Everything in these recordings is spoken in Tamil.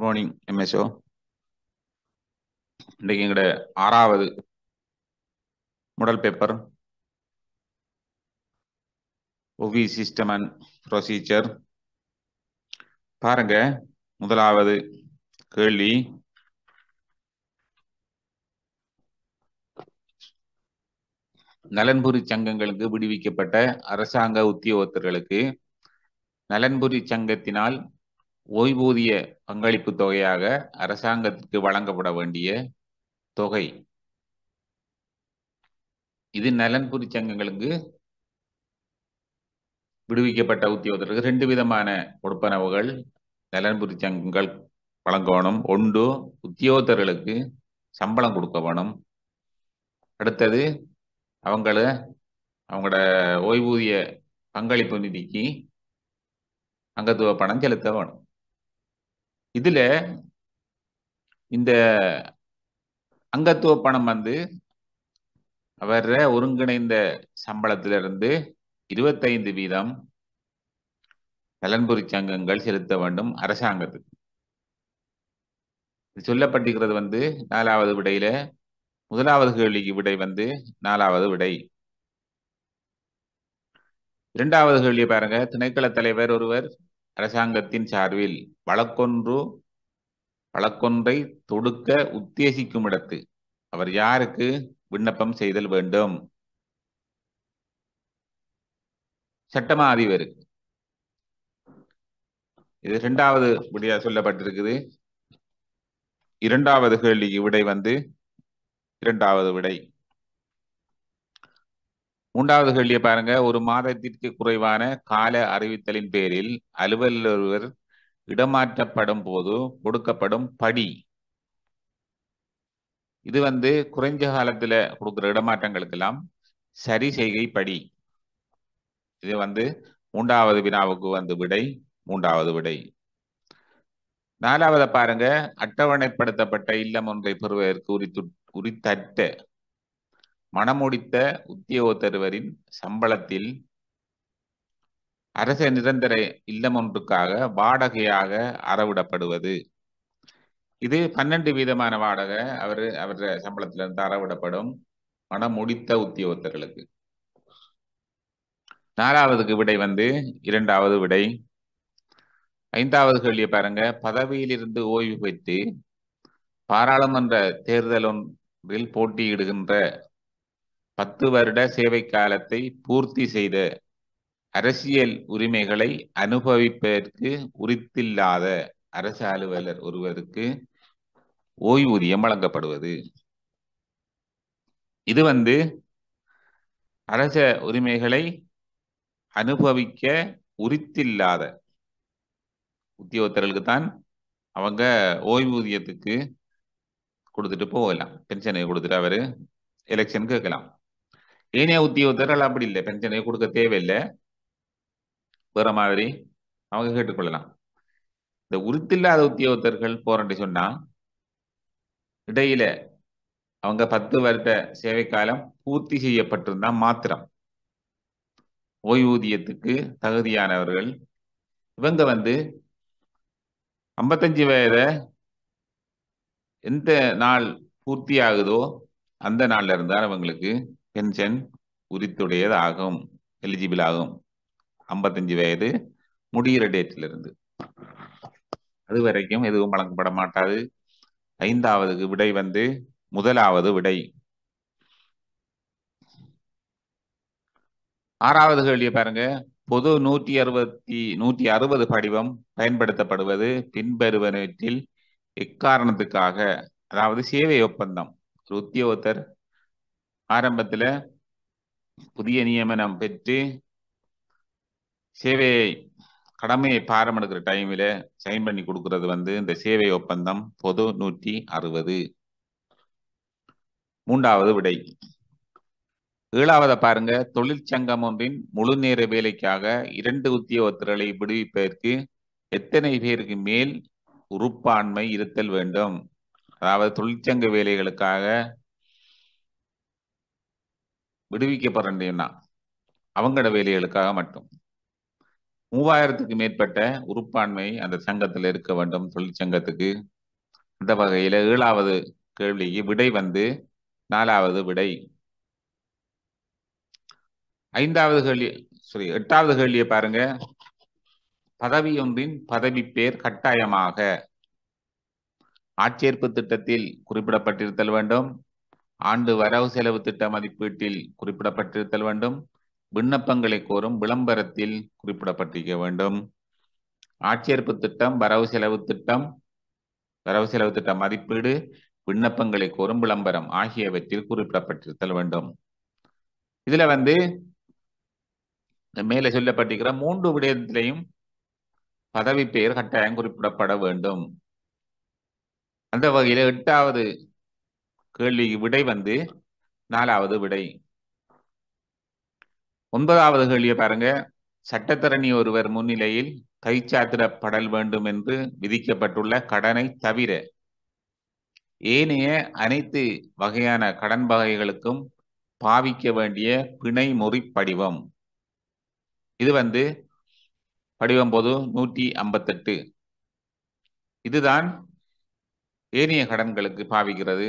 குட் மார்னிங் எம்எஸ்ஓ இன்றைக்கு எங்களோட ஆறாவது model paper of system and procedure பாருங்க முதலாவது கேள்வி நலன்புரி சங்கங்களுக்கு விடுவிக்கப்பட்ட அரசாங்க உத்தியோகத்தர்களுக்கு நலன்புரி சங்கத்தினால் ஓய்வூதிய பங்களிப்பு தொகையாக அரசாங்கத்திற்கு வழங்கப்பட வேண்டிய தொகை இது நலன்புரி சங்கங்களுக்கு விடுவிக்கப்பட்ட உத்தியோகத்தருக்கு ரெண்டு விதமான கொடுப்பனவுகள் நலன்புரி சங்கங்கள் வழங்கணும் ஒன்று உத்தியோகத்தர்களுக்கு சம்பளம் கொடுக்க வேணும் அடுத்தது அவங்கள அவங்களோட ஓய்வூதிய பங்களிப்பு நிதிக்கு அங்கத்துவ பணம் செலுத்த வேணும் இதுல இந்த அங்கத்துவ பணம் வந்து அவர ஒருங்கிணைந்த சம்பளத்திலிருந்து இருபத்தைந்து வீதம் நலன்புரி சங்கங்கள் செலுத்த வேண்டும் அரசாங்கத்துக்கு சொல்லப்பட்டிருக்கிறது வந்து நாலாவது விடையில முதலாவது கேள்விக்கு விடை வந்து நாலாவது விடை இரண்டாவது கேள்வியை பாருங்க திணைக்கள தலைவர் ஒருவர் அரசாங்கத்தின் சார்பில் வழக்கொன்று வழக்கொன்றை தொடுக்க உத்தேசிக்கும் இடத்து அவர் யாருக்கு விண்ணப்பம் செய்தல் வேண்டும் சட்டமா அதிபருக்கு இது இரண்டாவது விடையா சொல்லப்பட்டிருக்குது இரண்டாவது கேள்விக்கு விடை வந்து இரண்டாவது விடை மூன்றாவது கேள்வியை பாருங்க ஒரு மாதத்திற்கு குறைவான கால அறிவித்தலின் பேரில் அலுவலர் ஒருவர் இடமாற்றப்படும் போது கொடுக்கப்படும் படி இது வந்து குறைஞ்ச காலத்துல கொடுக்குற இடமாற்றங்களுக்கெல்லாம் சரி செய்கை படி இது வந்து மூன்றாவது வினாவுக்கு வந்து விடை மூன்றாவது விடை நாலாவது பாருங்க அட்டவணைப்படுத்தப்பட்ட இல்லம் ஒன்றை பெறுவதற்கு உரித்து உரித்தட்ட மணமுடித்த உத்தியோகத்தருவரின் சம்பளத்தில் அரச நிரந்தர இல்லம் ஒன்றுக்காக வாடகையாக அறவிடப்படுவது இது பன்னெண்டு வீதமான வாடகை அவர் அவர் சம்பளத்திலிருந்து அறவிடப்படும் மனம் முடித்த உத்தியோகத்தர்களுக்கு நாலாவதுக்கு விடை வந்து இரண்டாவது விடை ஐந்தாவது கேள்வி பாருங்க பதவியிலிருந்து ஓய்வு பெற்று பாராளுமன்ற தேர்தல் ஒன்றில் போட்டியிடுகின்ற பத்து வருட சேவை காலத்தை பூர்த்தி செய்த அரசியல் உரிமைகளை அனுபவிப்பதற்கு உரித்தில்லாத அரசு அலுவலர் ஒருவருக்கு ஓய்வூதியம் வழங்கப்படுவது இது வந்து அரச உரிமைகளை அனுபவிக்க உரித்தில்லாத உத்தியோகத்தர்களுக்கு தான் அவங்க ஓய்வூதியத்துக்கு கொடுத்துட்டு போகலாம் பென்ஷனை கொடுத்துட்டு அவர் எலெக்ஷன் கேட்கலாம் ஏனைய உத்தியோகத்தர்கள் அப்படி இல்லை பென்ஷனை கொடுக்க தேவையில்லை வேற மாதிரி அவங்க கேட்டுக்கொள்ளலாம் இந்த உருத்தில்லாத உத்தியோகத்தர்கள் போறேன்னு சொன்னா இடையில அவங்க பத்து வருட சேவை காலம் பூர்த்தி செய்யப்பட்டிருந்தா மாத்திரம் ஓய்வூதியத்துக்கு தகுதியானவர்கள் இவங்க வந்து ஐம்பத்தஞ்சு வயத எந்த நாள் பூர்த்தி ஆகுதோ அந்த நாள்ல இருந்தால் அவங்களுக்கு பென்ஷன் உரித்துடையது ஆகும் எலிஜிபிள் ஆகும் ஐம்பத்தஞ்சு வயது முடிகிற டேட்டிலிருந்து அது வரைக்கும் எதுவும் வழங்கப்பட மாட்டாது ஐந்தாவதுக்கு விடை வந்து முதலாவது விடை ஆறாவது கேள்வியை பாருங்க பொது நூற்றி அறுபத்தி நூற்றி அறுபது படிவம் பயன்படுத்தப்படுவது பின்வருவனவற்றில் எக்காரணத்துக்காக அதாவது சேவை ஒப்பந்தம் ஒரு உத்தியோகத்தர் ஆரம்பத்துல புதிய நியமனம் பெற்று சேவையை கடமையை பாரம் எடுக்கிற டைமில் சைன் பண்ணி கொடுக்கறது வந்து இந்த சேவை ஒப்பந்தம் பொது நூற்றி அறுபது மூன்றாவது விடை ஏழாவதை பாருங்க தொழிற்சங்கம் ஒன்றின் முழு நேர வேலைக்காக இரண்டு உத்தியோகத்தர்களை விடுவிப்பதற்கு எத்தனை பேருக்கு மேல் உறுப்பான்மை இருத்தல் வேண்டும் அதாவது தொழிற்சங்க வேலைகளுக்காக விடுவிக்கப்படுறேன்னா அவங்களோட வேலைகளுக்காக மட்டும் மூவாயிரத்துக்கு மேற்பட்ட உறுப்பான்மை அந்த சங்கத்தில் இருக்க வேண்டும் தொழிற்சங்கத்துக்கு அந்த வகையில் ஏழாவது கேள்விக்கு விடை வந்து நாலாவது விடை ஐந்தாவது கேள்வி சரி எட்டாவது கேள்வியை பாருங்க பதவி ஒன்றின் பதவி பேர் கட்டாயமாக ஆட்சேர்ப்பு திட்டத்தில் குறிப்பிடப்பட்டிருத்தல் வேண்டும் ஆண்டு வரவு செலவு திட்ட மதிப்பீட்டில் குறிப்பிடப்பட்டிருத்தல் வேண்டும் விண்ணப்பங்களை கோரும் விளம்பரத்தில் குறிப்பிடப்பட்டிருக்க வேண்டும் ஆட்சேர்ப்பு திட்டம் வரவு செலவு திட்டம் வரவு செலவு திட்ட மதிப்பீடு விண்ணப்பங்களை கோரும் விளம்பரம் ஆகியவற்றில் குறிப்பிடப்பட்டிருத்தல் வேண்டும் இதுல வந்து மேலே சொல்லப்பட்டிருக்கிற மூன்று விடயத்திலையும் பதவி பெயர் கட்டாயம் குறிப்பிடப்பட வேண்டும் அந்த வகையில் எட்டாவது கேள்வி விடை வந்து நாலாவது விடை ஒன்பதாவது கேள்வியை பாருங்க சட்டத்தரணி ஒருவர் முன்னிலையில் கைச்சாத்திரப்படல் வேண்டும் என்று விதிக்கப்பட்டுள்ள கடனை தவிர ஏனைய அனைத்து வகையான கடன் வகைகளுக்கும் பாவிக்க வேண்டிய பிணை முறி படிவம் இது வந்து படிவம் போது நூற்றி ஐம்பத்தெட்டு இதுதான் ஏனைய கடன்களுக்கு பாவிக்கிறது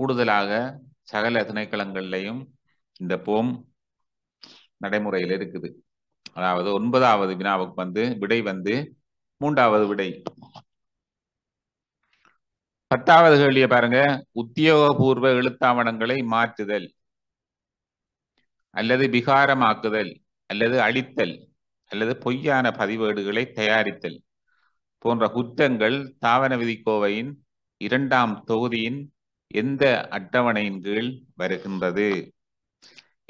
கூடுதலாக சகல திணைக்களங்கள்லையும் இந்த போம் நடைமுறையில் இருக்குது அதாவது ஒன்பதாவது வினாவுக்கு வந்து விடை வந்து மூன்றாவது விடை பத்தாவது கேள்விய பாருங்க உத்தியோகபூர்வ எழுத்தாவணங்களை மாற்றுதல் அல்லது விகாரமாக்குதல் அல்லது அழித்தல் அல்லது பொய்யான பதிவேடுகளை தயாரித்தல் போன்ற குற்றங்கள் தாவன விதிக்கோவையின் இரண்டாம் தொகுதியின் எந்த அட்டவணையின் கீழ் வருகின்றது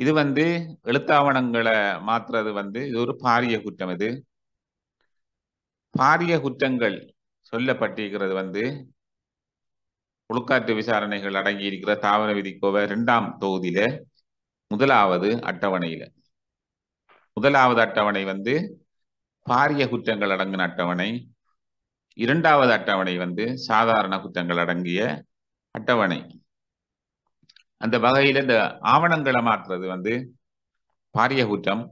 இது வந்து எழுத்தாவணங்களை மாற்றுறது வந்து இது ஒரு பாரிய குற்றம் இது பாரிய குற்றங்கள் சொல்லப்பட்டிருக்கிறது வந்து உள்காட்டு விசாரணைகள் அடங்கி இருக்கிற தாவர விதிக்கோவை இரண்டாம் தொகுதியில முதலாவது அட்டவணையில முதலாவது அட்டவணை வந்து பாரிய குற்றங்கள் அடங்கின அட்டவணை இரண்டாவது அட்டவணை வந்து சாதாரண குற்றங்கள் அடங்கிய அட்டவணை அந்த வகையில் இந்த ஆவணங்களை மாற்றுறது வந்து பாரிய குற்றம்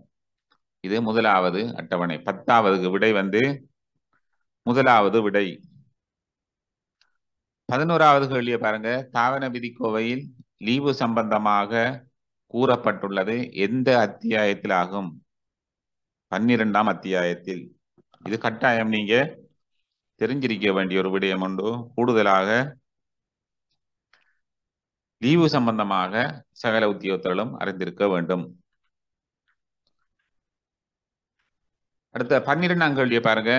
இது முதலாவது அட்டவணை பத்தாவது விடை வந்து முதலாவது விடை பதினோராவது கேள்விய பாருங்க தாவன விதிக்கோவையில் லீவு சம்பந்தமாக கூறப்பட்டுள்ளது எந்த அத்தியாயத்தில் ஆகும் பன்னிரெண்டாம் அத்தியாயத்தில் இது கட்டாயம் நீங்க தெரிஞ்சிருக்க வேண்டிய ஒரு விடயம் உண்டு கூடுதலாக லீவு சம்பந்தமாக சகல உத்தியோகத்தர்களும் அறிந்திருக்க வேண்டும் அடுத்த பன்னிரெண்டாம் கேள்வியை பாருங்க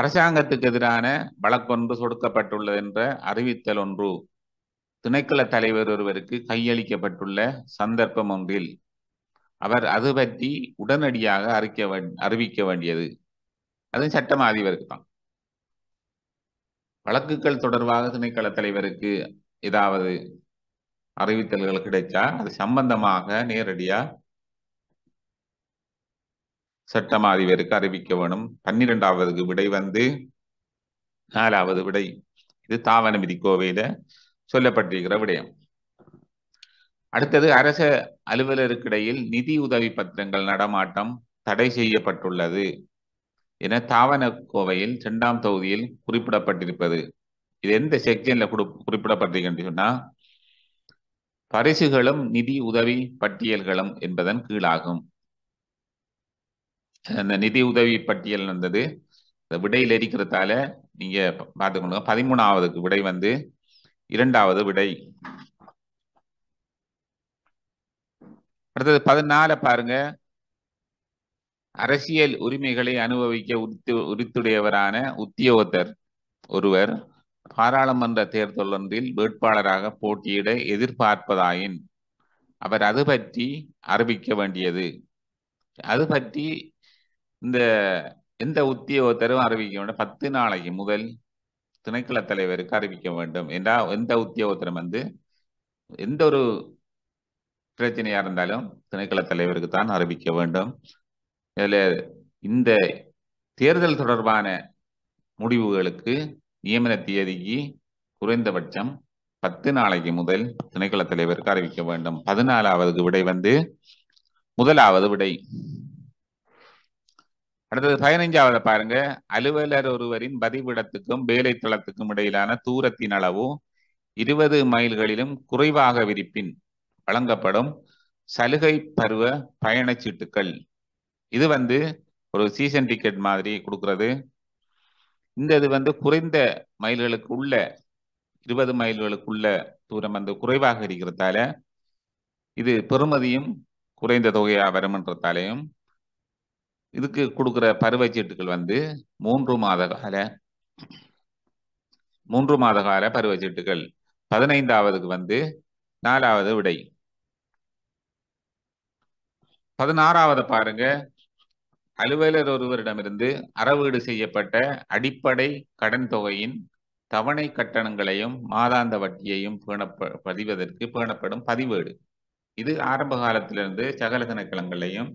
அரசாங்கத்துக்கு எதிரான வழக்கொன்று சொடுக்கப்பட்டுள்ளது என்ற அறிவித்தல் ஒன்று திணைக்கள தலைவர் ஒருவருக்கு கையளிக்கப்பட்டுள்ள சந்தர்ப்பம் ஒன்றில் அவர் அது பற்றி உடனடியாக அறிக்க அறிவிக்க வேண்டியது அது சட்டமா அதிபருக்கு தான் வழக்குகள் தொடர்பாக திணைக்கள தலைவருக்கு ஏதாவது அறிவித்தல்கள் கிடைச்சா அது சம்பந்தமாக நேரடியா சட்டமா அதிபருக்கு அறிவிக்க வேணும் பன்னிரெண்டாவதுக்கு விடை வந்து நாலாவது விடை இது தாவனமிதி கோவையில சொல்லப்பட்டிருக்கிற விடயம் அடுத்தது அரச அலுவலருக்கிடையில் நிதி உதவி பத்திரங்கள் நடமாட்டம் தடை செய்யப்பட்டுள்ளது என கோவையில் இரண்டாம் தொகுதியில் குறிப்பிடப்பட்டிருப்பது இது எந்த செக்ஷன்ல குறிப்பிடப்பட்டிருக்கின்ற சொன்னா பரிசுகளும் நிதி உதவி பட்டியல்களும் என்பதன் கீழாகும் அந்த நிதி உதவி பட்டியல் வந்தது விடையில் இருக்கிறதால நீங்க பார்த்துக்கொள்ளுங்க பதிமூணாவதுக்கு விடை வந்து இரண்டாவது விடை அடுத்தது பதினால பாருங்க அரசியல் உரிமைகளை அனுபவிக்க உரித்து உரித்துடையவரான உத்தியோகத்தர் ஒருவர் பாராளுமன்ற தேர்தலொன்றில் வேட்பாளராக போட்டியிட எதிர்பார்ப்பதாயின் அவர் அது பற்றி அறிவிக்க வேண்டியது அது பற்றி இந்த எந்த உத்தியோகத்தரும் அறிவிக்க வேண்டும் பத்து நாளைக்கு முதல் திணைக்கள தலைவருக்கு அறிவிக்க வேண்டும் என்றால் எந்த உத்தியோகத்தரும் வந்து எந்த ஒரு பிரச்சனையா இருந்தாலும் திணைக்கள தலைவருக்கு தான் அறிவிக்க வேண்டும் இதில் இந்த தேர்தல் தொடர்பான முடிவுகளுக்கு நியமன தேதிக்கு குறைந்தபட்சம் பத்து நாளைக்கு முதல் திணைக்கள தலைவருக்கு அறிவிக்க வேண்டும் பதினாலாவது விடை வந்து முதலாவது விடை அடுத்தது பதினைஞ்சாவது பாருங்க அலுவலர் ஒருவரின் பதிவிடத்துக்கும் வேலை தளத்துக்கும் இடையிலான தூரத்தின் அளவு இருபது மைல்களிலும் குறைவாக விரிப்பின் வழங்கப்படும் சலுகை பருவ பயணச்சீட்டுகள் இது வந்து ஒரு சீசன் டிக்கெட் மாதிரி கொடுக்கறது இந்த இது வந்து குறைந்த மைல்களுக்கு உள்ள இருபது மைல்களுக்குள்ள தூரம் வந்து குறைவாக இருக்கிறதால இது பெறுமதியும் குறைந்த தொகையாக வருமன்றத்தாலேயும் இதுக்கு கொடுக்குற பருவச்சீட்டுகள் வந்து மூன்று மாத கால மூன்று மாத கால பருவச்சீட்டுகள் பதினைந்தாவதுக்கு வந்து நாலாவது விடை பதினாறாவது பாருங்க அலுவலர் ஒருவரிடமிருந்து அறவீடு செய்யப்பட்ட அடிப்படை கடன் தொகையின் தவணை கட்டணங்களையும் மாதாந்த வட்டியையும் பேணப்ப பதிவதற்கு பேணப்படும் பதிவேடு இது ஆரம்ப காலத்திலிருந்து சகல திணைக்களங்களையும்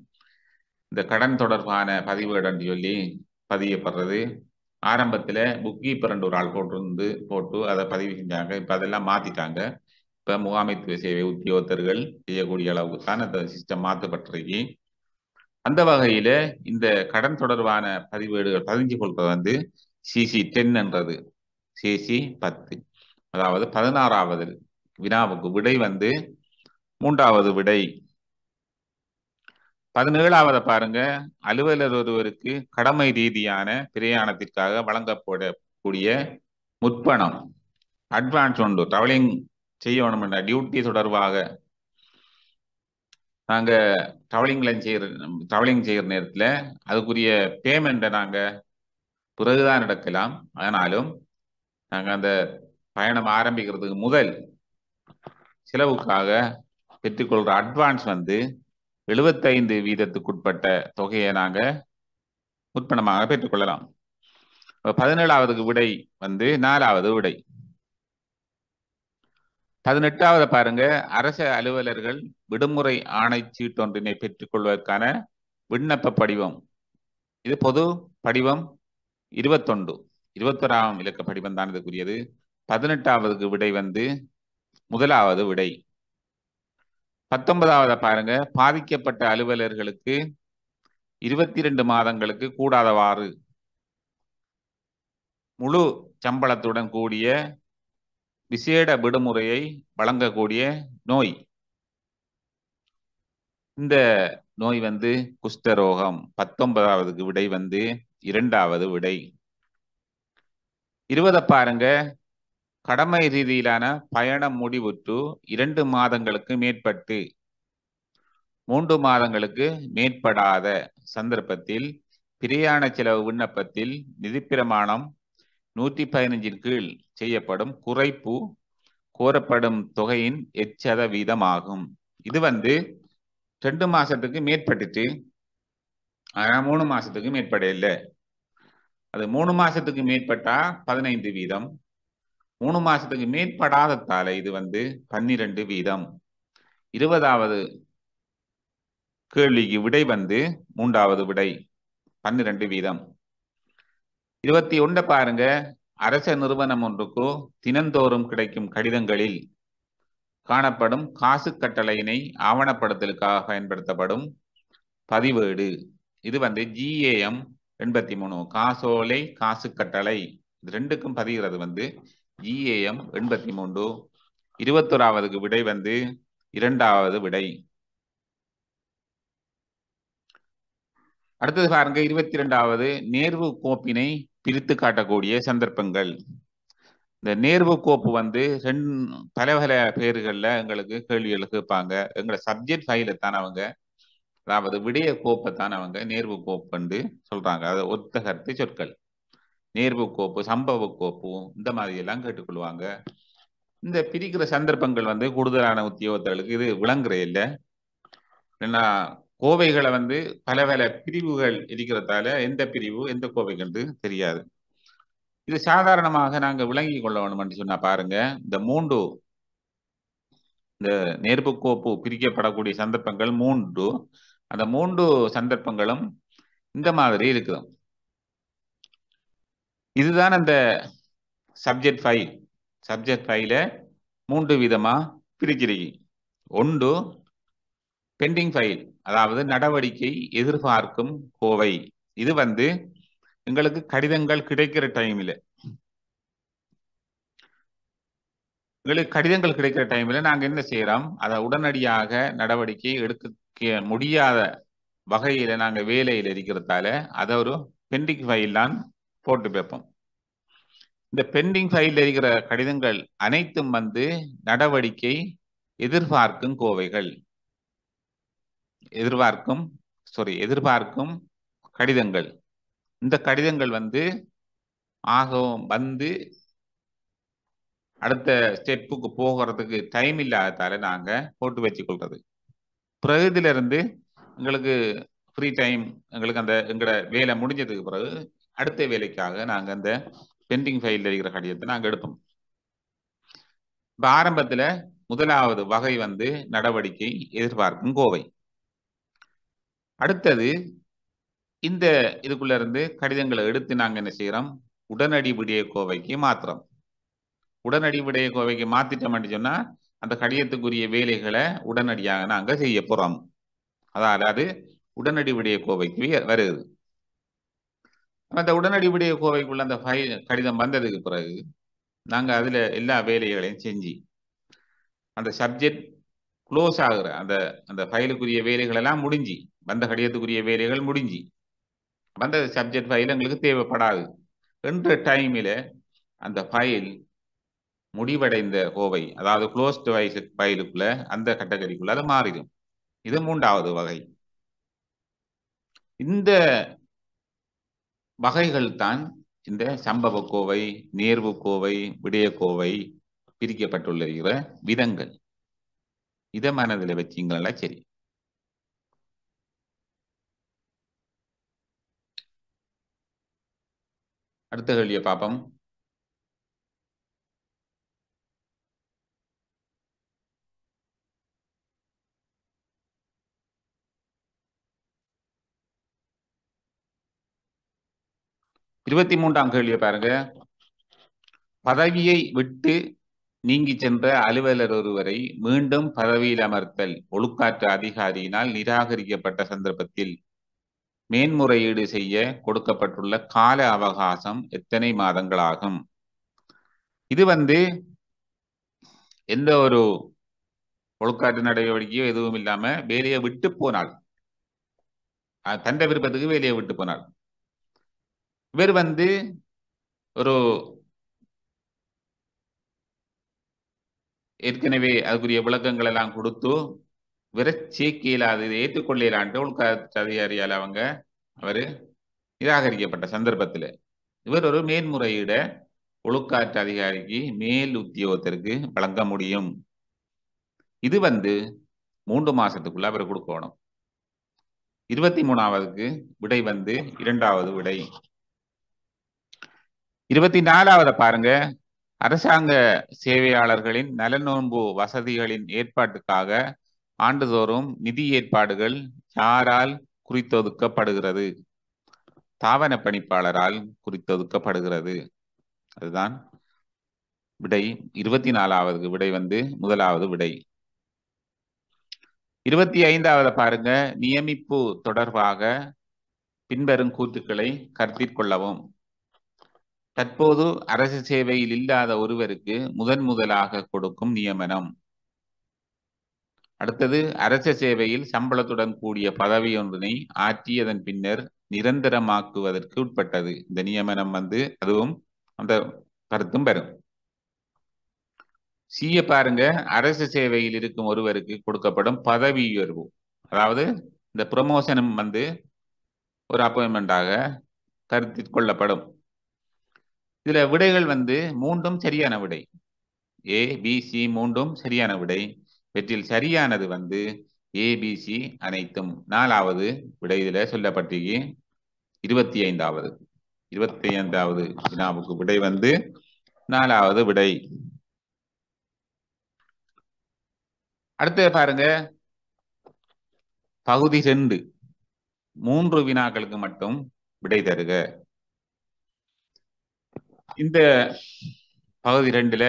இந்த கடன் தொடர்பான பதிவேடன்னு சொல்லி பதியப்படுறது ஆரம்பத்தில் புக் கீப்பர்ன்ற ஒரு ஆள் போட்டிருந்து போட்டு அதை பதிவு செஞ்சாங்க இப்போ அதெல்லாம் மாற்றிட்டாங்க இப்போ முகாமைத்துவ சேவை உத்தியோகத்தர்கள் செய்யக்கூடிய அளவுக்கு தான் அந்த சிஸ்டம் மாற்றப்பட்டிருக்கு அந்த வகையில இந்த கடன் தொடர்பான பதிவேடுகள் பதிஞ்சு கொள்வது வந்து சிசி டென் என்றது சிசி பத்து அதாவது பதினாறாவது வினாவுக்கு விடை வந்து மூன்றாவது விடை பதினேழாவது பாருங்க அலுவலர் ஒருவருக்கு கடமை ரீதியான பிரயாணத்திற்காக வழங்கப்படக்கூடிய முற்பணம் அட்வான்ஸ் உண்டு ட்ராவலிங் செய்யணும் என்ற டியூட்டி தொடர்பாக நாங்கள் ட்ராவலிங்கில் செய்கிற ட்ராவலிங் செய்கிற நேரத்தில் அதுக்குரிய பேமெண்ட்டை நாங்கள் பிறகுதான் நடக்கலாம் ஆனாலும் நாங்கள் அந்த பயணம் ஆரம்பிக்கிறதுக்கு முதல் செலவுக்காக பெற்றுக்கொள்கிற அட்வான்ஸ் வந்து எழுபத்தைந்து வீதத்துக்குட்பட்ட தொகையை நாங்கள் முற்பணமாக பெற்றுக்கொள்ளலாம் பதினேழாவதுக்கு விடை வந்து நாலாவது விடை பதினெட்டாவது பாருங்க அரச அலுவலர்கள் விடுமுறை ஆணை சீட்டொன்றினை பெற்றுக்கொள்வதற்கான விண்ணப்ப படிவம் இது பொது படிவம் இருபத்தொண்டு இருபத்தொராம் இலக்க படிவம் தான் இதுக்குரியது பதினெட்டாவதுக்கு விடை வந்து முதலாவது விடை பத்தொன்பதாவது பாருங்க பாதிக்கப்பட்ட அலுவலர்களுக்கு இருபத்தி ரெண்டு மாதங்களுக்கு கூடாதவாறு முழு சம்பளத்துடன் கூடிய விசேட விடுமுறையை வழங்கக்கூடிய நோய் இந்த நோய் வந்து குஷ்டரோகம் பத்தொன்பதாவதுக்கு விடை வந்து இரண்டாவது விடை இருபதை பாருங்க கடமை ரீதியிலான பயணம் முடிவுற்று இரண்டு மாதங்களுக்கு மேற்பட்டு மூன்று மாதங்களுக்கு மேற்படாத சந்தர்ப்பத்தில் பிரியாண செலவு விண்ணப்பத்தில் நிதிப்பிரமாணம் நூற்றி பதினஞ்சின் கீழ் செய்யப்படும் குறைப்பு கோரப்படும் தொகையின் வீதம் ஆகும் இது வந்து ரெண்டு மாசத்துக்கு மேற்பட்டுச்சு ஆனால் மூணு மாசத்துக்கு மேற்பட இல்லை அது மூணு மாசத்துக்கு மேற்பட்டா பதினைந்து வீதம் மூணு மாசத்துக்கு மேற்படாததால இது வந்து பன்னிரண்டு வீதம் இருபதாவது கேள்விக்கு விடை வந்து மூன்றாவது விடை பன்னிரண்டு வீதம் இருபத்தி ஒன்றை பாருங்க அரச நிறுவனம் ஒன்றுக்கு தினந்தோறும் கிடைக்கும் கடிதங்களில் காணப்படும் காசு கட்டளையினை ஆவணப்படுத்தலுக்காக பயன்படுத்தப்படும் பதிவேடு இது வந்து ஜிஏஎம் எண்பத்தி மூணு காசோலை காசு கட்டளை இது ரெண்டுக்கும் பதிகிறது வந்து ஜிஏஎம் எண்பத்தி மூன்று இருபத்தொராவதுக்கு விடை வந்து இரண்டாவது விடை அடுத்தது பாருங்க இருபத்தி இரண்டாவது நேர்வு கோப்பினை பிரித்து காட்டக்கூடிய சந்தர்ப்பங்கள் இந்த நேர்வு கோப்பு வந்து ரெண்டு பல பல பேர்களில் எங்களுக்கு கேள்விகள் கேட்பாங்க எங்களோட சப்ஜெக்ட் ஃபைல தான் அவங்க அதாவது விடய கோப்பை தான் அவங்க நேர்வு கோப்பு வந்து சொல்றாங்க அது ஒத்த கருத்து சொற்கள் நேர்வு கோப்பு சம்பவ கோப்பு இந்த மாதிரி எல்லாம் கேட்டுக்கொள்வாங்க இந்த பிரிக்கிற சந்தர்ப்பங்கள் வந்து கூடுதலான உத்தியோகத்தர்களுக்கு இது விளங்குற இல்லை ஏன்னா கோவைகளை வந்து பல பல பிரிவுகள் இருக்கிறதால எந்த பிரிவு எந்த கோவைகள்னு தெரியாது இது சாதாரணமாக நாங்கள் விளங்கி கொள்ள வேணும்னு சொன்னா பாருங்க இந்த மூன்று இந்த நேர்ப்பு கோப்பு பிரிக்கப்படக்கூடிய சந்தர்ப்பங்கள் மூன்று அந்த மூன்று சந்தர்ப்பங்களும் இந்த மாதிரி இருக்குது இதுதான் அந்த சப்ஜெக்ட் ஃபைவ் சப்ஜெக்ட் ஃபைவ்ல மூன்று விதமாக பிரிச்சிருக்கு ஒன்று பெண்டிங் ஃபைல் அதாவது நடவடிக்கை எதிர்பார்க்கும் கோவை இது வந்து எங்களுக்கு கடிதங்கள் கிடைக்கிற டைமில் எங்களுக்கு கடிதங்கள் கிடைக்கிற டைமில் நாங்கள் என்ன செய்கிறோம் அதை உடனடியாக நடவடிக்கை எடுக்க முடியாத வகையில் நாங்கள் வேலையில் இருக்கிறதால அதை ஒரு பெண்டிங் ஃபைல் தான் போட்டு வைப்போம் இந்த பெண்டிங் ஃபைலில் இருக்கிற கடிதங்கள் அனைத்தும் வந்து நடவடிக்கை எதிர்பார்க்கும் கோவைகள் எதிர்பார்க்கும் சாரி எதிர்பார்க்கும் கடிதங்கள் இந்த கடிதங்கள் வந்து ஆகவும் வந்து அடுத்த ஸ்டெப்புக்கு போகிறதுக்கு டைம் இல்லாததால நாங்கள் போட்டு வச்சுக்கொள்றது பிறகு இதிலிருந்து எங்களுக்கு ஃப்ரீ டைம் எங்களுக்கு அந்த எங்களோட வேலை முடிஞ்சதுக்கு பிறகு அடுத்த வேலைக்காக நாங்கள் அந்த பெண்டிங் ஃபைலில் இருக்கிற கடிதத்தை நாங்கள் எடுப்போம் இப்போ ஆரம்பத்தில் முதலாவது வகை வந்து நடவடிக்கை எதிர்பார்க்கும் கோவை அடுத்தது இந்த இதுக்குள்ள இருந்து கடிதங்களை எடுத்து நாங்கள் என்ன செய்கிறோம் உடனடி விடிய கோவைக்கு மாத்திரம் உடனடி விடிய கோவைக்கு அப்படின்னு சொன்னால் அந்த கடிதத்துக்குரிய வேலைகளை உடனடியாக நாங்கள் செய்ய போகிறோம் அதாவது அது உடனடி விடிய கோவைக்கு வருது அந்த உடனடி விடிய கோவைக்குள்ள அந்த ஃபைல் கடிதம் வந்ததுக்கு பிறகு நாங்கள் அதில் எல்லா வேலைகளையும் செஞ்சு அந்த சப்ஜெக்ட் க்ளோஸ் ஆகுற அந்த அந்த ஃபைலுக்குரிய வேலைகளெல்லாம் முடிஞ்சு வந்த கடிதத்துக்குரிய வேலைகள் முடிஞ்சு வந்த சப்ஜெக்ட் ஃபைல் எங்களுக்கு தேவைப்படாது என்ற டைமில் அந்த ஃபைல் முடிவடைந்த கோவை அதாவது க்ளோஸ்ட் வயசு ஃபைலுக்குள்ள அந்த கட்டகரிக்குள்ள அது மாறிடும் இது மூன்றாவது வகை இந்த வகைகள் தான் இந்த சம்பவ கோவை நேர்வு கோவை விடய கோவை பிரிக்கப்பட்டுள்ள விதங்கள் இதை மனதில் வச்சிங்களா சரி அடுத்த கேள்வியை பார்ப்போம் இருபத்தி மூன்றாம் கேள்வியை பாருங்க பதவியை விட்டு நீங்கி சென்ற அலுவலர் ஒருவரை மீண்டும் பதவியில் அமர்த்தல் ஒழுக்காற்று அதிகாரியினால் நிராகரிக்கப்பட்ட சந்தர்ப்பத்தில் மேன்முறையீடு செய்ய கொடுக்கப்பட்டுள்ள கால அவகாசம் எத்தனை மாதங்களாகும் இது வந்து எந்த ஒரு ஒழுக்காட்டு நடவடிக்கையோ எதுவும் இல்லாம வேலையை விட்டு போனால் தந்த விருப்பத்துக்கு வேலையை விட்டு போனால் இவர் வந்து ஒரு ஏற்கனவே அதுக்குரிய விளக்கங்கள் எல்லாம் கொடுத்து விரச்சேக்கையில அதை ஏற்றுக்கொள்ளையிலான்ட்டு உள்கட்ட அதிகாரியால் அவங்க அவர் நிராகரிக்கப்பட்ட சந்தர்ப்பத்தில் இவர் ஒரு மேன்முறையீட ஒழுக்காற்று அதிகாரிக்கு மேல் உத்தியோகத்திற்கு வழங்க முடியும் இது வந்து மூன்று மாசத்துக்குள்ள அவர் கொடுக்கணும் இருபத்தி மூணாவதுக்கு விடை வந்து இரண்டாவது விடை இருபத்தி நாலாவது பாருங்க அரசாங்க சேவையாளர்களின் நலநோன்பு வசதிகளின் ஏற்பாட்டுக்காக ஆண்டுதோறும் நிதி ஏற்பாடுகள் யாரால் குறித்தொதுக்கப்படுகிறது தாவன பணிப்பாளரால் குறித்தொதுக்கப்படுகிறது அதுதான் விடை இருபத்தி நாலாவது விடை வந்து முதலாவது விடை இருபத்தி ஐந்தாவது பாருங்க நியமிப்பு தொடர்பாக பின்வரும் கூற்றுக்களை கருத்தில் கொள்ளவும் தற்போது அரசு சேவையில் இல்லாத ஒருவருக்கு முதன் முதலாக கொடுக்கும் நியமனம் அடுத்தது அரச சேவையில் சம்பளத்துடன் கூடிய பதவி ஒன்றினை ஆற்றியதன் பின்னர் நிரந்தரமாக்குவதற்கு உட்பட்டது இந்த நியமனம் வந்து அதுவும் அந்த கருத்தும் வரும் சீய பாருங்க அரசு சேவையில் இருக்கும் ஒருவருக்கு கொடுக்கப்படும் பதவி உயர்வு அதாவது இந்த ப்ரொமோஷனும் வந்து ஒரு அப்பாயின்மெண்டாக கருத்தில் கொள்ளப்படும் இதுல விடைகள் வந்து மூன்றும் சரியான விடை ஏ பி சி மூன்றும் சரியான விடை வெற்றில் சரியானது வந்து ஏபிசி அனைத்தும் நாலாவது விடையில சொல்லப்பட்டிருக்கு இருபத்தி ஐந்தாவது இருபத்தி ஐந்தாவது வினாவுக்கு விடை வந்து நாலாவது விடை அடுத்து பாருங்க பகுதி ரெண்டு மூன்று வினாக்களுக்கு மட்டும் விடை தருக இந்த பகுதி ரெண்டுல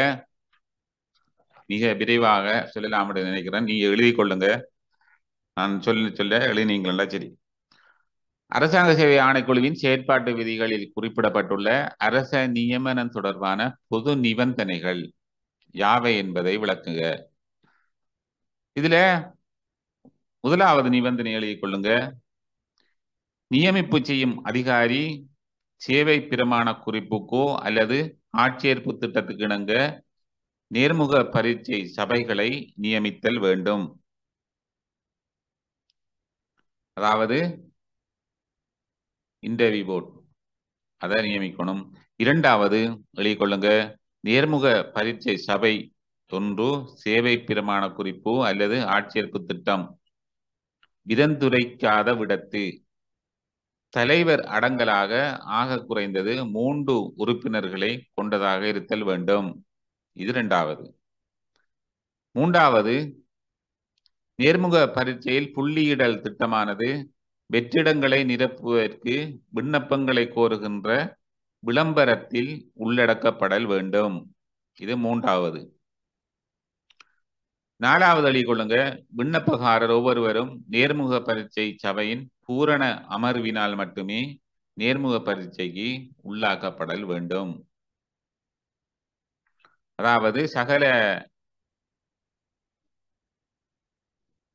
மிக விரைவாக சொல்லலாம் என்று நினைக்கிறேன் நீங்க எழுதி கொள்ளுங்க நான் சொல்ல சொல்ல எழுதினீங்களா சரி அரசாங்க சேவை ஆணைக்குழுவின் செயற்பாட்டு விதிகளில் குறிப்பிடப்பட்டுள்ள அரச நியமனம் தொடர்பான பொது நிபந்தனைகள் யாவை என்பதை விளக்குங்க இதுல முதலாவது நிபந்தனை எழுதி கொள்ளுங்க நியமிப்பு செய்யும் அதிகாரி சேவை பிரமாண குறிப்புக்கோ அல்லது ஆட்சேர்ப்பு திட்டத்துக்கு இணங்க நேர்முக பரீட்சை சபைகளை நியமித்தல் வேண்டும் அதாவது இன்டர்வியூ போர்ட் அதை நியமிக்கணும் இரண்டாவது எழுதிக்கொள்ளுங்க நேர்முக பரீட்சை சபை தொன்று சேவை பிரமாண குறிப்பு அல்லது ஆட்சேர்ப்பு திட்டம் விதந்துரைக்காத விடத்து தலைவர் அடங்கலாக ஆக குறைந்தது மூன்று உறுப்பினர்களை கொண்டதாக இருத்தல் வேண்டும் இது ரெண்டாவது மூன்றாவது நேர்முக பரீட்சையில் புள்ளியிடல் திட்டமானது வெற்றிடங்களை நிரப்புவதற்கு விண்ணப்பங்களை கோருகின்ற விளம்பரத்தில் உள்ளடக்கப்படல் வேண்டும் இது மூன்றாவது நாலாவது அழி கொள்ளுங்க விண்ணப்பகாரர் ஒவ்வொருவரும் நேர்முக பரீட்சை சபையின் பூரண அமர்வினால் மட்டுமே நேர்முக பரீட்சைக்கு உள்ளாக்கப்படல் வேண்டும் அதாவது சகல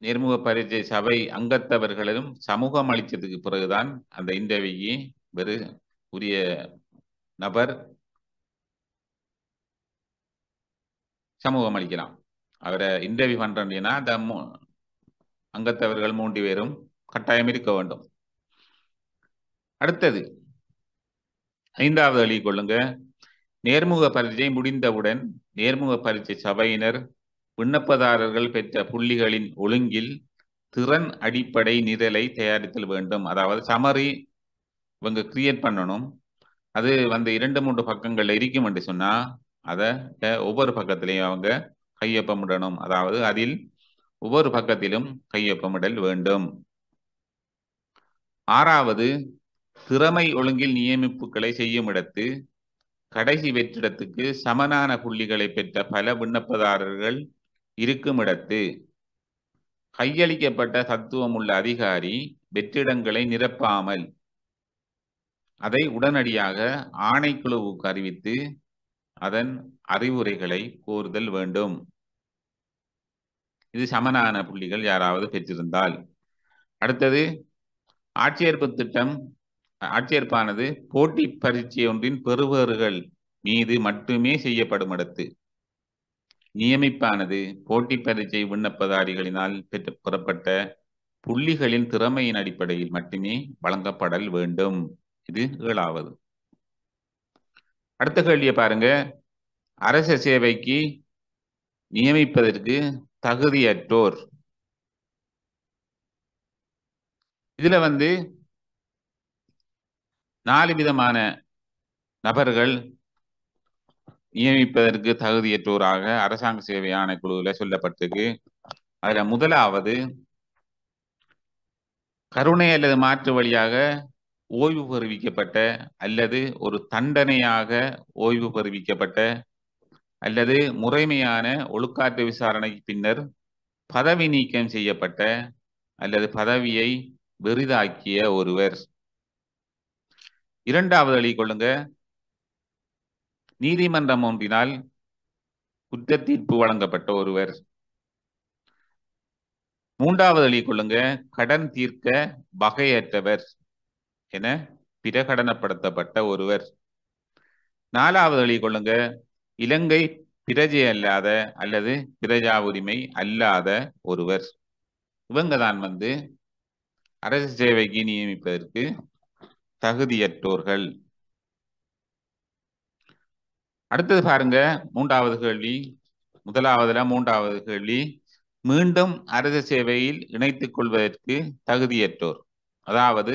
நிர்முக பரிச்சை சபை அங்கத்தவர்களும் சமூகம் அளித்ததுக்கு பிறகுதான் அந்த இந்தவியை வெறு உரிய நபர் சமூகம் அளிக்கலாம் அவரை இன்டர்வியூ பண்றேன்னா அந்த அங்கத்தவர்கள் மூன்று பேரும் கட்டாயம் இருக்க வேண்டும் அடுத்தது ஐந்தாவது அழி கொள்ளுங்க நேர்முக பரீட்சை முடிந்தவுடன் நேர்முக பரீட்சை சபையினர் விண்ணப்பதாரர்கள் பெற்ற புள்ளிகளின் ஒழுங்கில் திறன் அடிப்படை நிரலை தயாரித்தல் வேண்டும் அதாவது சமரி இவங்க கிரியேட் பண்ணணும் அது வந்து இரண்டு மூன்று பக்கங்கள் எரிக்கும் என்று சொன்னால் அதை ஒவ்வொரு பக்கத்திலையும் அவங்க கையொப்பமிடணும் அதாவது அதில் ஒவ்வொரு பக்கத்திலும் கையொப்பமிடல் வேண்டும் ஆறாவது திறமை ஒழுங்கில் நியமிப்புகளை செய்யும் இடத்து கடைசி வெற்றிடத்துக்கு சமனான புள்ளிகளை பெற்ற பல விண்ணப்பதாரர்கள் இருக்கும் இடத்து கையளிக்கப்பட்ட உள்ள அதிகாரி வெற்றிடங்களை நிரப்பாமல் அதை உடனடியாக ஆணைக்குழுவுக்கு அறிவித்து அதன் அறிவுரைகளை கோருதல் வேண்டும் இது சமனான புள்ளிகள் யாராவது பெற்றிருந்தால் அடுத்தது ஆட்சியேற்பு திட்டம் ஆட்சேர்ப்பானது போட்டி பரீட்சை ஒன்றின் பெறுபவர்கள் மீது மட்டுமே செய்யப்படும் இடத்து நியமிப்பானது போட்டி பரீட்சை விண்ணப்பதாரிகளினால் பெற்று பெறப்பட்ட புள்ளிகளின் திறமையின் அடிப்படையில் மட்டுமே வழங்கப்படல் வேண்டும் இது ஏழாவது அடுத்த கேள்வியை பாருங்க அரச சேவைக்கு நியமிப்பதற்கு தகுதியற்றோர் இதுல வந்து நாலு விதமான நபர்கள் நியமிப்பதற்கு தகுதியற்றோராக அரசாங்க சேவை ஆணைக்குழுவில் சொல்லப்பட்டிருக்கு அதுல முதலாவது கருணை அல்லது மாற்று வழியாக ஓய்வு பெறுவிக்கப்பட்ட அல்லது ஒரு தண்டனையாக ஓய்வு பெறுவிக்கப்பட்ட அல்லது முறைமையான ஒழுக்காற்று விசாரணைக்கு பின்னர் பதவி நீக்கம் செய்யப்பட்ட அல்லது பதவியை வெறிதாக்கிய ஒருவர் இரண்டாவது வழி கொள்ளுங்க நீதிமன்றம் ஒன்றினால் குற்ற தீர்ப்பு வழங்கப்பட்ட ஒருவர் மூன்றாவது வழி கொள்ளுங்க கடன் தீர்க்க வகையற்றவர் என பிரகடனப்படுத்தப்பட்ட ஒருவர் நாலாவது வழி கொள்ளுங்க இலங்கை பிரஜை அல்லாத அல்லது பிரஜா உரிமை அல்லாத ஒருவர் இவங்க தான் வந்து அரசு சேவைக்கு நியமிப்பதற்கு தகுதியற்றோர்கள் அடுத்தது பாருங்க மூன்றாவது கேள்வி முதலாவதுல மூன்றாவது கேள்வி மீண்டும் அரச சேவையில் இணைத்துக் கொள்வதற்கு தகுதியற்றோர் அதாவது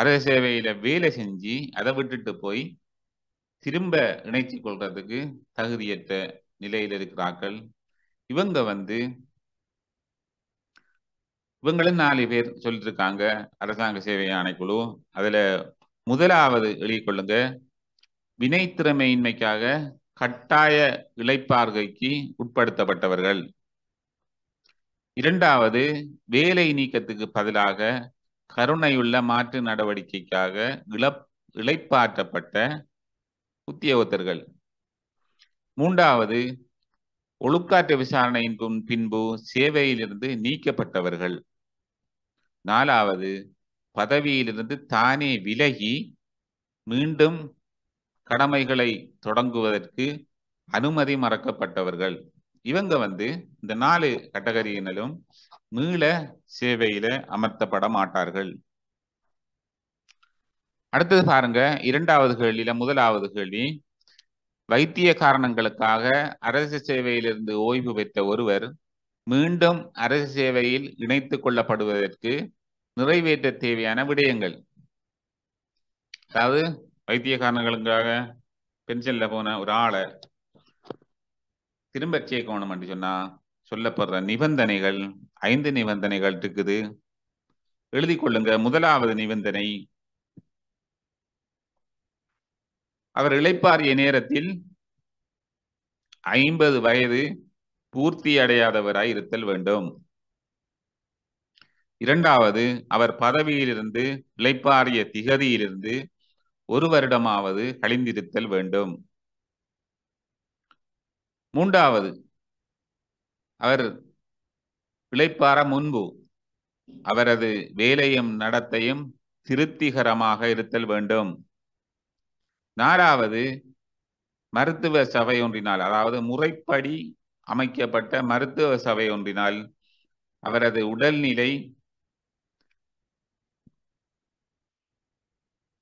அரச சேவையில வேலை செஞ்சு அதை விட்டுட்டு போய் திரும்ப இணைச்சு கொள்றதுக்கு தகுதியற்ற நிலையில் இருக்கிறார்கள் இவங்க வந்து இவங்களும் நாலு பேர் சொல்லிட்டு இருக்காங்க அரசாங்க சேவை ஆணைக்குழு அதுல முதலாவது எழுதிக்கொள்ளுங்க வினைத்திறமையின்மைக்காக கட்டாய இழைப்பார்கைக்கு உட்படுத்தப்பட்டவர்கள் இரண்டாவது வேலை நீக்கத்துக்கு பதிலாக கருணையுள்ள மாற்று நடவடிக்கைக்காக இழப் இழைப்பாற்றப்பட்ட உத்தியோகத்தர்கள் மூன்றாவது ஒழுக்காற்று விசாரணையின் பின்பு சேவையிலிருந்து நீக்கப்பட்டவர்கள் நாலாவது பதவியிலிருந்து தானே விலகி மீண்டும் கடமைகளை தொடங்குவதற்கு அனுமதி மறக்கப்பட்டவர்கள் இவங்க வந்து இந்த நாலு கட்டகரியினலும் மீள சேவையில அமர்த்தப்பட மாட்டார்கள் அடுத்தது பாருங்க இரண்டாவது கேள்வியில முதலாவது கேள்வி வைத்திய காரணங்களுக்காக அரசு சேவையிலிருந்து ஓய்வு பெற்ற ஒருவர் மீண்டும் அரசு சேவையில் இணைத்துக் கொள்ளப்படுவதற்கு நிறைவேற்ற தேவையான விடயங்கள் அதாவது வைத்திய காரணங்களுக்காக பென்ஷன்ல போன ஒரு ஆளை திரும்ப சேர்க்கணும் என்று சொன்னா சொல்லப்படுற நிபந்தனைகள் ஐந்து நிபந்தனைகள் இருக்குது எழுதி கொள்ளுங்க முதலாவது நிபந்தனை அவர் இழைப்பாரிய நேரத்தில் ஐம்பது வயது பூர்த்தி அடையாதவராய் இருத்தல் வேண்டும் இரண்டாவது அவர் பதவியிலிருந்து இழைப்பாறிய திகதியிலிருந்து ஒரு வருடமாவது கழிந்திருத்தல் வேண்டும் மூன்றாவது அவர் பிழைப்பார முன்பு அவரது வேலையும் நடத்தையும் திருப்திகரமாக இருத்தல் வேண்டும் நாலாவது மருத்துவ சபை ஒன்றினால் அதாவது முறைப்படி அமைக்கப்பட்ட மருத்துவ சபை ஒன்றினால் அவரது உடல்நிலை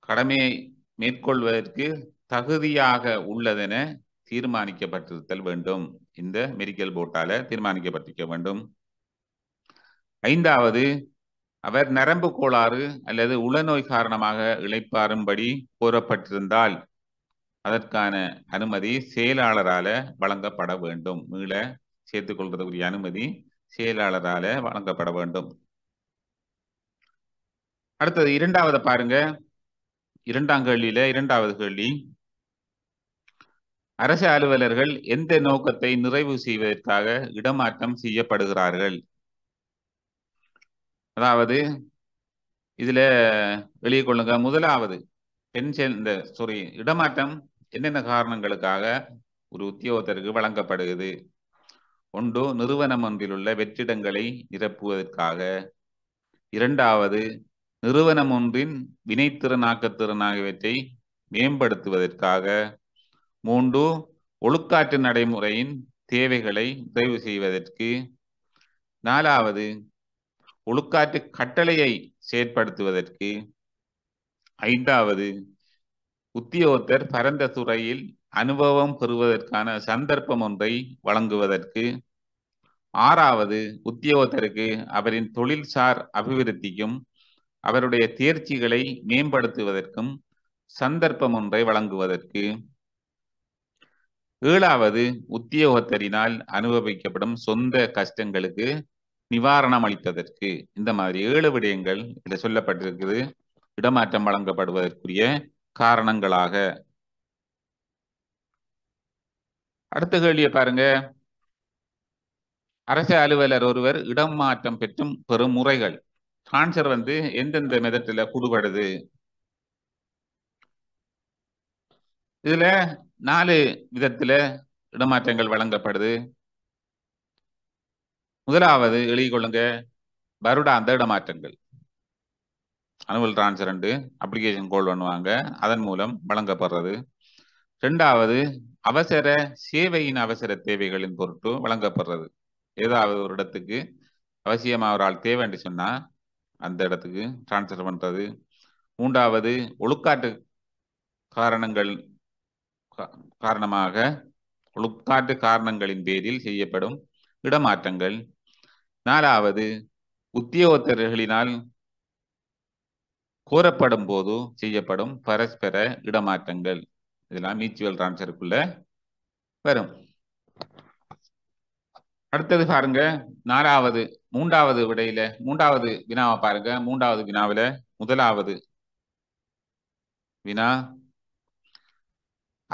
கடமையை மேற்கொள்வதற்கு தகுதியாக உள்ளதென தீர்மானிக்கப்பட்டிருத்தல் வேண்டும் இந்த மெடிக்கல் போர்ட்டால தீர்மானிக்கப்பட்டிருக்க வேண்டும் ஐந்தாவது அவர் நரம்பு கோளாறு அல்லது உளநோய் காரணமாக இழைப்பாரும்படி கோரப்பட்டிருந்தால் அதற்கான அனுமதி செயலாளரால வழங்கப்பட வேண்டும் மீள சேர்த்துக்கொள்றதுக்குரிய அனுமதி செயலாளரால வழங்கப்பட வேண்டும் அடுத்தது இரண்டாவது பாருங்க இரண்டாம் கேள்வியில இரண்டாவது கேள்வி அரசு அலுவலர்கள் எந்த நோக்கத்தை நிறைவு செய்வதற்காக இடமாற்றம் செய்யப்படுகிறார்கள் அதாவது இதுல வெளியே கொள்ளுங்க முதலாவது பென்ஷன் இந்த சாரி இடமாற்றம் என்னென்ன காரணங்களுக்காக ஒரு உத்தியோகத்திற்கு வழங்கப்படுகிறது ஒன்று நிறுவனம் ஒன்றில் உள்ள வெற்றிடங்களை நிரப்புவதற்காக இரண்டாவது நிறுவனம் ஒன்றின் வினைத்திறனாக்கத்திறன் ஆகியவற்றை மேம்படுத்துவதற்காக மூன்று ஒழுக்காற்று நடைமுறையின் தேவைகளை நிறைவு செய்வதற்கு நாலாவது ஒழுக்காற்று கட்டளையை செயற்படுத்துவதற்கு ஐந்தாவது உத்தியோகத்தர் பரந்த துறையில் அனுபவம் பெறுவதற்கான சந்தர்ப்பம் ஒன்றை வழங்குவதற்கு ஆறாவது உத்தியோகத்தருக்கு அவரின் தொழில்சார் அபிவிருத்திக்கும் அவருடைய தேர்ச்சிகளை மேம்படுத்துவதற்கும் சந்தர்ப்பம் ஒன்றை வழங்குவதற்கு ஏழாவது உத்தியோகத்தரினால் அனுபவிக்கப்படும் சொந்த கஷ்டங்களுக்கு நிவாரணம் அளிப்பதற்கு இந்த மாதிரி ஏழு விடயங்கள் இதில் சொல்லப்பட்டிருக்குது இடமாற்றம் வழங்கப்படுவதற்குரிய காரணங்களாக அடுத்த கேள்வியை பாருங்க அரசு அலுவலர் ஒருவர் இடம் மாற்றம் பெற்றும் பெறும் முறைகள் டிரான்சர் வந்து எந்தெந்த மெதத்துல குடுபடுது இதுல நாலு விதத்துல இடமாற்றங்கள் வழங்கப்படுது முதலாவது எழுதி கொள்ளுங்க வருடாந்த இடமாற்றங்கள் அனுவல் டிரான்ஸ்பரண்ட் அப்ளிகேஷன் கோல் பண்ணுவாங்க அதன் மூலம் வழங்கப்படுறது ரெண்டாவது அவசர சேவையின் அவசர தேவைகளின் பொருட்டு வழங்கப்படுறது ஏதாவது ஒரு இடத்துக்கு அவசியமாக ஒரு ஆள் தேவைன்னு சொன்னால் அந்த இடத்துக்கு டிரான்ஸ்ஃபர் பண்ணுறது மூன்றாவது ஒழுக்காட்டு காரணங்கள் காரணமாக ஒழுக்காட்டு காரணங்களின் பேரில் செய்யப்படும் இடமாற்றங்கள் நாலாவது உத்தியோகத்தர்களினால் கூறப்படும் போது செய்யப்படும் பரஸ்பர இடமாற்றங்கள் இதெல்லாம் மியூச்சுவல் டிரான்ஸ்ஃபருக்குள்ள வரும் அடுத்தது பாருங்க நாலாவது மூன்றாவது விடையில மூன்றாவது வினாவை பாருங்க மூன்றாவது வினாவில முதலாவது வினா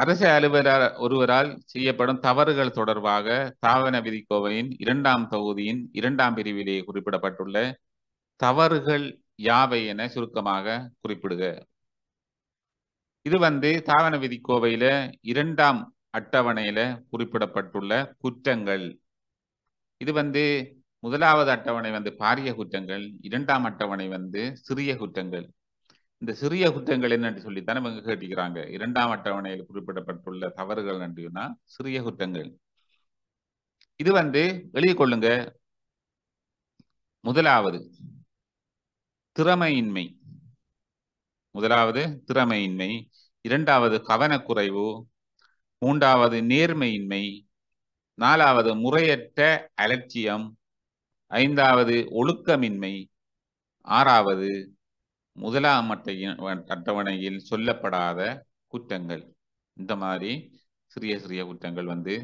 அரசு அலுவலர் ஒருவரால் செய்யப்படும் தவறுகள் தொடர்பாக தாவன விதிக்கோவையின் இரண்டாம் தொகுதியின் இரண்டாம் பிரிவிலேயே குறிப்பிடப்பட்டுள்ள தவறுகள் யாவை என சுருக்கமாக குறிப்பிடுக இது வந்து தாவன விதி கோவையில இரண்டாம் அட்டவணையில குறிப்பிடப்பட்டுள்ள குற்றங்கள் இது வந்து முதலாவது அட்டவணை வந்து பாரிய குற்றங்கள் இரண்டாம் அட்டவணை வந்து சிறிய குற்றங்கள் இந்த சிறிய குற்றங்கள் என்னன்னு சொல்லித்தானே இவங்க கேட்டிக்கிறாங்க இரண்டாம் அட்டவணையில் குறிப்பிடப்பட்டுள்ள தவறுகள் என்றுனா சிறிய குற்றங்கள் இது வந்து வெளியே கொள்ளுங்க முதலாவது திறமையின்மை முதலாவது திறமையின்மை இரண்டாவது கவனக்குறைவு மூன்றாவது நேர்மையின்மை நாலாவது முறையற்ற அலட்சியம் ஐந்தாவது ஒழுக்கமின்மை ஆறாவது முதலாம் அட்டவணையில் சொல்லப்படாத குற்றங்கள் இந்த மாதிரி சிறிய சிறிய குற்றங்கள் வந்து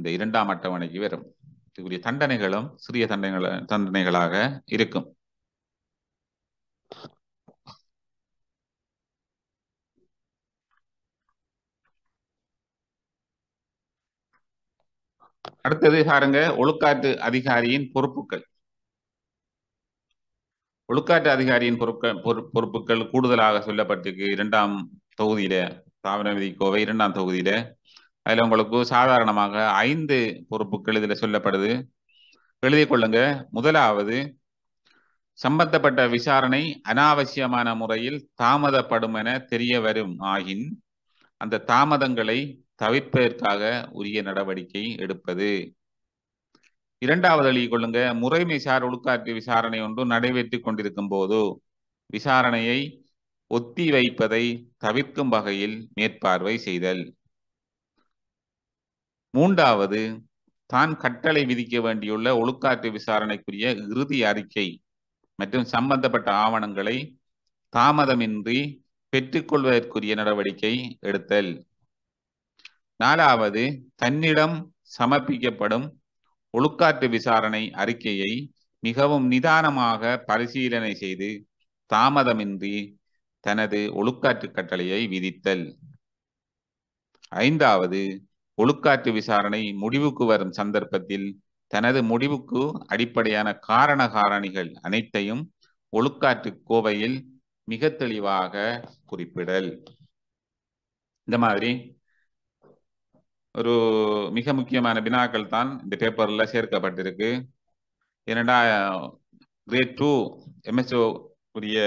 இந்த இரண்டாம் அட்டவணைக்கு வரும் இதுக்குரிய தண்டனைகளும் சிறிய தண்டனைகள் தண்டனைகளாக இருக்கும் அடுத்தது பாருங்க ஒழுக்காட்டு அதிகாரியின் பொறுப்புகள் ஒழுக்காட்டு அதிகாரியின் பொறுப்புகள் பொறுப்புகள் கூடுதலாக சொல்லப்பட்டிருக்கு இரண்டாம் தொகுதியில தாவர விதி கோவை இரண்டாம் தொகுதியில அதுல உங்களுக்கு சாதாரணமாக ஐந்து பொறுப்புகள் இதுல சொல்லப்படுது எழுதி கொள்ளுங்க முதலாவது சம்பந்தப்பட்ட விசாரணை அனாவசியமான முறையில் தாமதப்படும் என தெரிய வரும் ஆகின் அந்த தாமதங்களை தவிர்ப்பதற்காக உரிய நடவடிக்கை எடுப்பது இரண்டாவது எழுதி கொள்ளுங்க முறைமை சார் ஒழுக்காற்று விசாரணை ஒன்று நடைபெற்று கொண்டிருக்கும் போது விசாரணையை ஒத்தி வைப்பதை தவிர்க்கும் வகையில் மேற்பார்வை செய்தல் மூன்றாவது தான் கட்டளை விதிக்க வேண்டியுள்ள ஒழுக்காற்று விசாரணைக்குரிய இறுதி அறிக்கை மற்றும் சம்பந்தப்பட்ட ஆவணங்களை தாமதமின்றி பெற்றுக்கொள்வதற்குரிய நடவடிக்கை எடுத்தல் நாலாவது தன்னிடம் சமர்ப்பிக்கப்படும் ஒழுக்காற்று விசாரணை அறிக்கையை மிகவும் நிதானமாக பரிசீலனை செய்து தாமதமின்றி தனது ஒழுக்காற்று கட்டளையை விதித்தல் ஐந்தாவது ஒழுக்காற்று விசாரணை முடிவுக்கு வரும் சந்தர்ப்பத்தில் தனது முடிவுக்கு அடிப்படையான காரண காரணிகள் அனைத்தையும் ஒழுக்காற்று கோவையில் மிக தெளிவாக குறிப்பிடல் இந்த மாதிரி ஒரு மிக முக்கியமான வினாக்கள் தான் இந்த பேப்பரில் சேர்க்கப்பட்டிருக்கு ஏனெண்டா கிரேட் டூ எம்எஸ்ஓ உரிய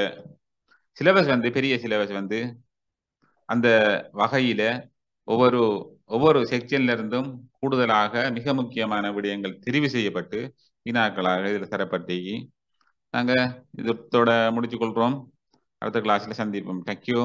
சிலபஸ் வந்து பெரிய சிலபஸ் வந்து அந்த வகையில் ஒவ்வொரு ஒவ்வொரு செக்ஷன்ல இருந்தும் கூடுதலாக மிக முக்கியமான விடயங்கள் தெரிவு செய்யப்பட்டு வினாக்களாக இதில் தரப்பட்டிருக்கு நாங்கள் இதோட முடிச்சு கொள்கிறோம் அடுத்த கிளாஸில் சந்திப்போம் தேங்க்யூ